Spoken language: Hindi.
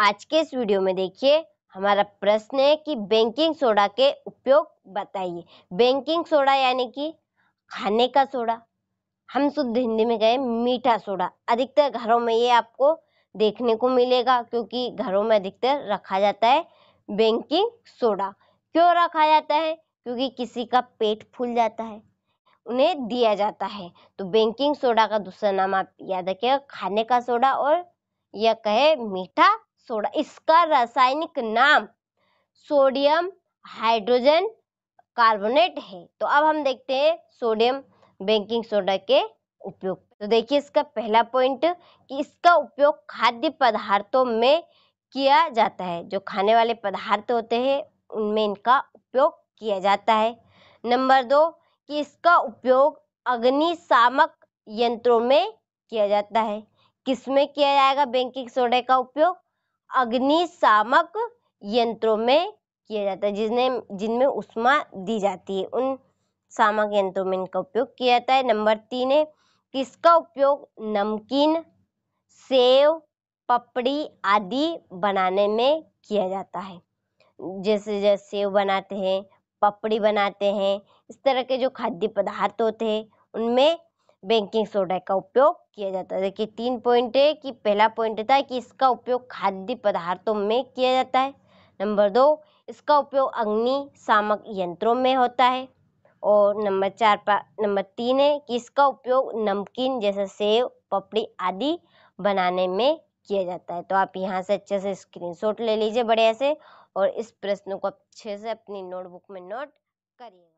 आज के इस वीडियो में देखिए हमारा प्रश्न है कि बेकिंग सोडा के उपयोग बताइए बेकिंग सोडा यानी कि खाने का सोडा हम शुद्ध हिंदी में कहें मीठा सोडा अधिकतर घरों में ये आपको देखने को मिलेगा क्योंकि घरों में अधिकतर रखा जाता है बेकिंग सोडा क्यों रखा जाता है क्योंकि किसी का पेट फूल जाता है उन्हें दिया जाता है तो बेकिंग सोडा का दूसरा नाम आप याद रखिएगा खाने का सोडा और यह कहे मीठा सोडा इसका रासायनिक नाम सोडियम हाइड्रोजन कार्बोनेट है तो अब हम देखते हैं सोडियम बेकिंग सोडा के उपयोग तो देखिए इसका पहला पॉइंट कि इसका उपयोग खाद्य पदार्थों में किया जाता है जो खाने वाले पदार्थ होते हैं उनमें इनका उपयोग किया जाता है नंबर दो कि इसका उपयोग अग्निशामक यंत्रों में किया जाता है किस में किया जाएगा बेकिंग सोडा का उपयोग अग्निशामक यंत्रों में किया जाता है जिसने जिनमें उष्मा दी जाती है उन सामक यंत्रों में इनका उपयोग किया जाता है नंबर तीन है किसका उपयोग नमकीन सेव पपड़ी आदि बनाने में किया जाता है जैसे जैसे सेव बनाते हैं पपड़ी बनाते हैं इस तरह के जो खाद्य पदार्थ होते हैं उनमें बेकिंग सोडा का उपयोग किया जाता है देखिए तीन पॉइंट है कि पहला पॉइंट था कि इसका उपयोग खाद्य पदार्थों में किया जाता है नंबर दो इसका उपयोग अग्नि सामक यंत्रों में होता है और नंबर चार नंबर तीन है कि इसका उपयोग नमकीन जैसे सेव पपड़ी आदि बनाने में किया जाता है तो आप यहाँ से अच्छे से स्क्रीनशॉट ले लीजिए बढ़िया से और इस प्रश्न को अच्छे से अपनी नोटबुक में नोट करिएगा